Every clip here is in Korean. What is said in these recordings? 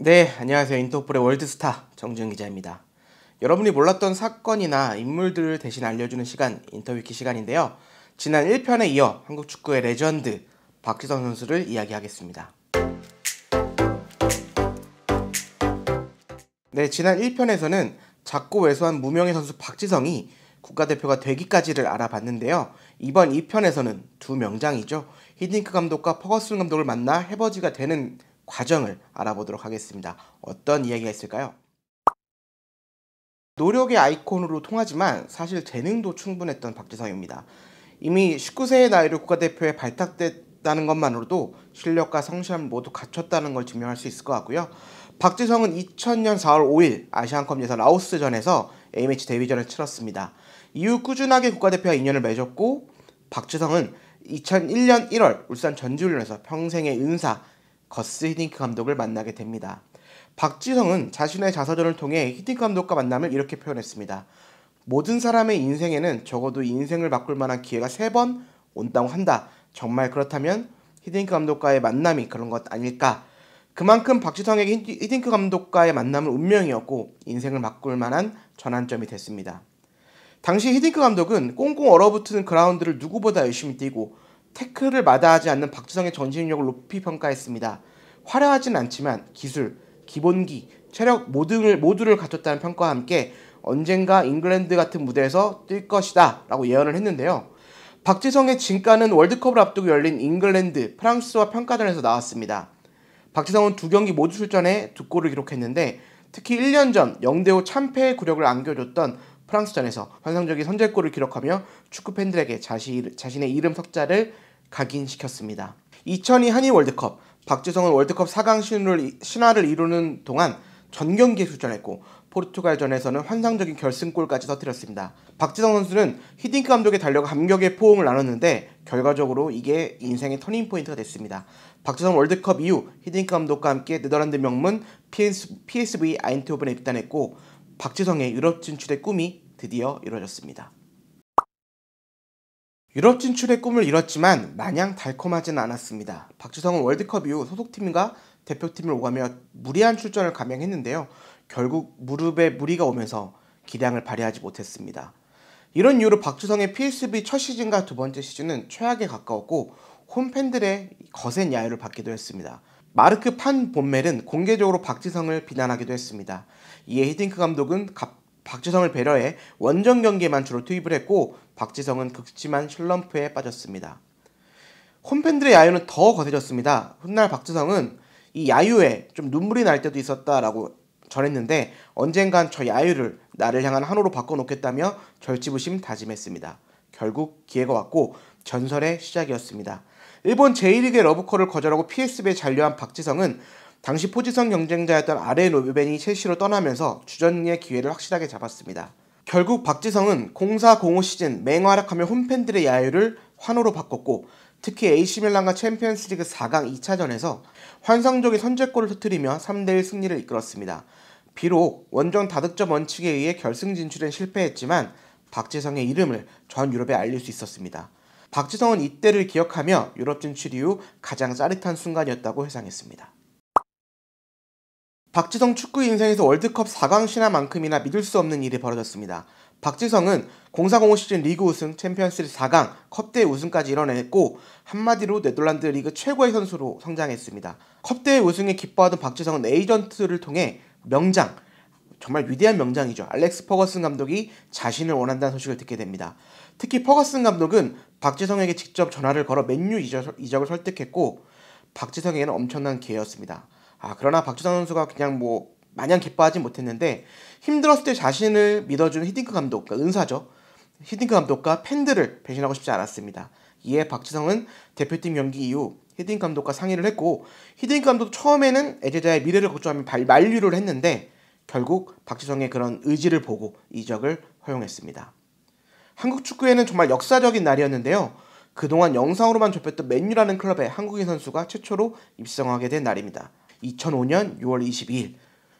네, 안녕하세요. 인터폴의 월드스타 정준 기자입니다. 여러분이 몰랐던 사건이나 인물들을 대신 알려주는 시간, 인터뷰키 시간인데요. 지난 1편에 이어 한국 축구의 레전드 박지성 선수를 이야기하겠습니다. 네, 지난 1편에서는 작고 왜소한 무명의 선수 박지성이 국가대표가 되기까지를 알아봤는데요. 이번 2편에서는 두 명장이죠. 히딩크 감독과 퍼거슨 감독을 만나 해버지가 되는 과정을 알아보도록 하겠습니다. 어떤 이야기가 있을까요? 노력의 아이콘으로 통하지만 사실 재능도 충분했던 박지성입니다. 이미 19세의 나이로 국가대표에 발탁됐다는 것만으로도 실력과 성실함 모두 갖췄다는 걸 증명할 수 있을 것 같고요. 박지성은 2000년 4월 5일 아시안컵 예선 라오스전에서 A매치 데뷔전을 치렀습니다. 이후 꾸준하게 국가대표와 인연을 맺었고 박지성은 2001년 1월 울산 전지훈련에서 평생의 은사 거스 히딩크 감독을 만나게 됩니다. 박지성은 자신의 자서전을 통해 히딩크 감독과 만남을 이렇게 표현했습니다. 모든 사람의 인생에는 적어도 인생을 바꿀 만한 기회가 세 번 온다고 한다. 정말 그렇다면 히딩크 감독과의 만남이 그런 것 아닐까? 그만큼 박지성에게 히딩크 감독과의 만남은 운명이었고 인생을 바꿀 만한 전환점이 됐습니다. 당시 히딩크 감독은 꽁꽁 얼어붙은 그라운드를 누구보다 열심히 뛰고 태클을 마다하지 않는 박지성의 전신력을 높이 평가했습니다. 화려하진 않지만 기술, 기본기, 체력 모두를, 모두를 갖췄다는 평가와 함께 언젠가 잉글랜드 같은 무대에서 뛸 것이다 라고 예언을 했는데요. 박지성의 진가는 월드컵을 앞두고 열린 잉글랜드, 프랑스와 평가전에서 나왔습니다. 박지성은 두 경기 모두 출전해 두 골을 기록했는데 특히 1년 전 0대5 참패의 구력을 안겨줬던 프랑스전에서 환상적인 선제골을 기록하며 축구 팬들에게 자시, 자신의 이름 석자를 각인시켰습니다. 2002 한일 월드컵 박지성은 월드컵 4강 신화를, 신화를 이루는 동안 전 경기에 출전했고 포르투갈전에서는 환상적인 결승골까지 터뜨렸습니다. 박지성 선수는 히딩크 감독의 달려가 감격의 포옹을 나눴는데 결과적으로 이게 인생의 터닝포인트가 됐습니다. 박지성 월드컵 이후 히딩크 감독과 함께 네덜란드 명문 PS, PSV 아인트호벤에 입단했고 박지성의 유럽 진출의 꿈이 드디어 이루어졌습니다. 유럽 진출의 꿈을 이뤘지만 마냥 달콤하진 않았습니다. 박지성은 월드컵 이후 소속팀과 대표팀을 오가며 무리한 출전을 감행했는데요. 결국 무릎에 무리가 오면서 기량을 발휘하지 못했습니다. 이런 이유로 박주성의 PSV 첫 시즌과 두 번째 시즌은 최악에 가까웠고 홈팬들의 거센 야유를 받기도 했습니다. 마르크 판 본멜은 공개적으로 박지성을 비난하기도 했습니다. 이에 히딩크 감독은 박지성을 배려해 원정 경기에만 주로 투입을 했고 박지성은 극심한 슬럼프에 빠졌습니다. 홈팬들의 야유는 더 거세졌습니다. 훗날 박지성은 이 야유에 좀 눈물이 날 때도 있었다라고 전했는데 언젠간 저 야유를 나를 향한 한호로 바꿔놓겠다며 절치부심 다짐했습니다. 결국 기회가 왔고 전설의 시작이었습니다. 일본 제1리그의 러브콜을 거절하고 PSV에 잔류한 박지성은 당시 포지션 경쟁자였던 아레 노베벤이 첼시로 떠나면서 주전의 기회를 확실하게 잡았습니다. 결국 박지성은 04-05 시즌 맹활약하며 홈팬들의 야유를 환호로 바꿨고 특히 AC밀란과 챔피언스리그 4강 2차전에서 환상적인 선제골을 터뜨리며 3대1 승리를 이끌었습니다. 비록 원정 다득점 원칙에 의해 결승 진출엔 실패했지만 박지성의 이름을 전 유럽에 알릴 수 있었습니다. 박지성은 이때를 기억하며 유럽 진출 이후 가장 짜릿한 순간이었다고 회상했습니다. 박지성 축구 인생에서 월드컵 4강 신화만큼이나 믿을 수 없는 일이 벌어졌습니다. 박지성은 0405 시즌 리그 우승, 챔피언스리그 4강, 컵대회 우승까지 이뤄냈고 한마디로 네덜란드 리그 최고의 선수로 성장했습니다. 컵대회 우승에 기뻐하던 박지성은 에이전트를 통해 명장, 정말 위대한 명장이죠. 알렉스 퍼거슨 감독이 자신을 원한다는 소식을 듣게 됩니다. 특히 퍼거슨 감독은 박지성에게 직접 전화를 걸어 맨유 이적을 설득했고 박지성에게는 엄청난 기회였습니다. 아, 그러나 박지성 선수가 그냥 뭐 마냥 기뻐하진 못했는데 힘들었을 때 자신을 믿어준 히딩크 감독, 그러니까 은사죠. 히딩크 감독과 팬들을 배신하고 싶지 않았습니다. 이에 박지성은 대표팀 연기 이후 히딩크 감독과 상의를 했고 히딩크 감독도 처음에는 애제자의 미래를 걱정하며 만류를 했는데 결국 박지성의 그런 의지를 보고 이적을 허용했습니다. 한국 축구에는 정말 역사적인 날이었는데요. 그동안 영상으로만 접했던 맨유라는 클럽에 한국인 선수가 최초로 입성하게 된 날입니다. 2005년 6월 22일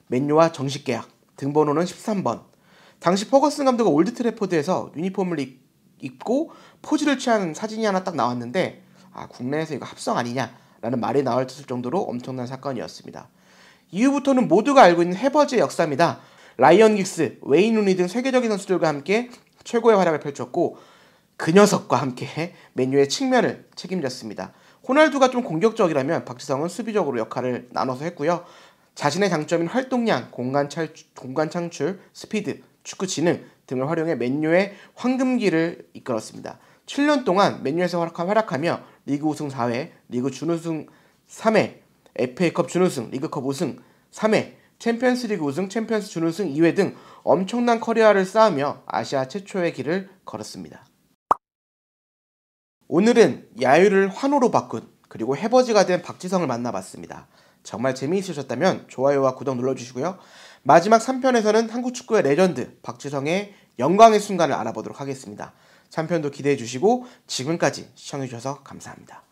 맨유와 정식 계약 등번호는 13번 당시 퍼거슨 감독이 올드 트래포드에서 유니폼을 입고 포즈를 취하는 사진이 하나 딱 나왔는데 아 국내에서 이거 합성 아니냐라는 말이 나올 정도로 엄청난 사건이었습니다. 이후부터는 모두가 알고 있는 해버즈의 역사입니다. 라이언 긱스, 웨인 루니 등 세계적인 선수들과 함께 최고의 활약을 펼쳤고 그 녀석과 함께 메뉴의 측면을 책임졌습니다. 호날두가 좀 공격적이라면 박지성은 수비적으로 역할을 나눠서 했고요. 자신의 장점인 활동량, 공간, 찰 공간 창출, 스피드, 축구 지능 등을 활용해 맨유의 황금기를 이끌었습니다. 7년 동안 맨유에서 활약하며 리그 우승 4회, 리그 준우승 3회, FA컵 준우승, 리그컵 우승 3회, 챔피언스리그 우승, 챔피언스 준우승 2회 등 엄청난 커리어를 쌓으며 아시아 최초의 길을 걸었습니다. 오늘은 야유를 환호로 바꾼 그리고 해버지가 된 박지성을 만나봤습니다. 정말 재미있으셨다면 좋아요와 구독 눌러주시고요. 마지막 3편에서는 한국 축구의 레전드 박지성의 영광의 순간을 알아보도록 하겠습니다. 3편도 기대해 주시고 지금까지 시청해 주셔서 감사합니다.